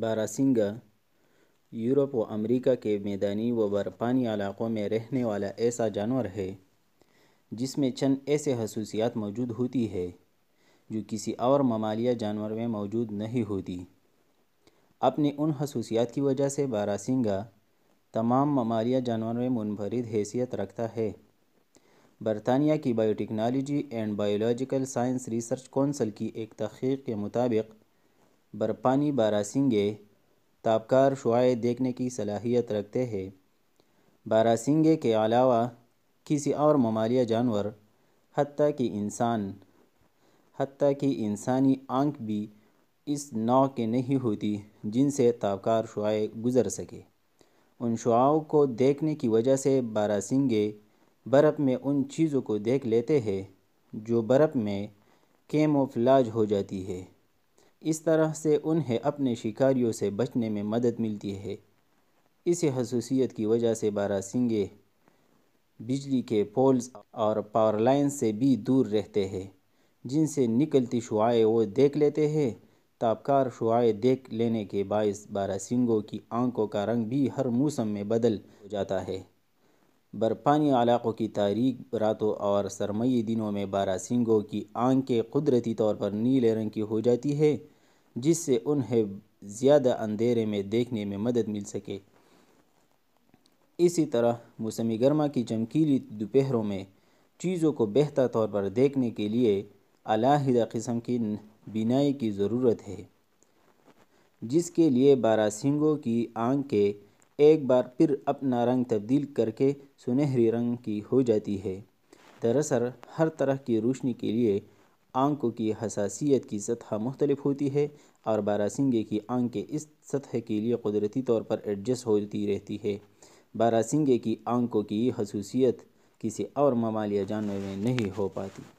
barasingha Europe व America के मैदानी व बर्फ़ानी इलाकों में रहने वाला ऐसा जानवर है जिसमें चंद ऐसे खसूसियात मौजूद होती है जो किसी और ममालिया जानवर में मौजूद नहीं होती अपने उन खसूसियात की वजह से बारासिंगा तमाम ममालिया जानवर में मुनफरद हैसियत रखता है बरतानिया की biotechnology and biological science research council की एक तहकीक के मुताबिक बरफ़ानी बारासिंगे ताबकार शुआएँ देखने की सलाहियत रखते हैं बारासिंगे के अलावा किसी और ममालिया जानवर हती कि इंसान हती कि इंसानी आंख भी इस नाव के नहीं होती जिनसे ताबकार शुआएँ गुज़र सके उन शुआओं को देखने की वजह से बारासिंगे बर्फ़ में उन चीज़ों को देख लेते हैं जो बर्फ़ में कैमोफ्लाज हो जाती है इस तरह से उन्हें अपने शिकारियों से बचने में मदद मिलती है इसी खसूसियत की वजह से बारासिंगे बिजली के पोल्स और पावर लाइन से भी दूर रहते हैं जिनसे निकलती शुआएँ वो देख लेते हैं ताबकार शुआएँ देख लेने के बायस बारासिंगों की आंखों का रंग भी हर मौसम में बदल हो जाता है बर्फ़ानी इलाक़ों की तारीख रातों और सरमई दिनों में बारासिंगों की आंखें कुदरती तौर पर नीले रंग की हो जाती है जिससे उन्हें ज़्यादा अंधेरे में देखने में मदद मिल सके इसी तरह मौसमी गर्मा की चमकीली दोपहरों में चीज़ों को बेहतर तौर पर देखने के लिए अलादा किस्म की बिनाई की ज़रूरत है जिसके लिए बारासिंगों की आंखें एक बार फिर अपना रंग तब्दील करके सुनहरी रंग की हो जाती है दरअसल हर तरह की रोशनी के लिए आंखों की हसासीत की सतह मुख्तलिफ होती है और बारासिंगे की आंखें इस सतह के लिए कुदरती तौर पर एडजस्ट होती रहती है बारासिंगे की आंखों की खसूसियत किसी और ममालिया जानवर में नहीं हो पाती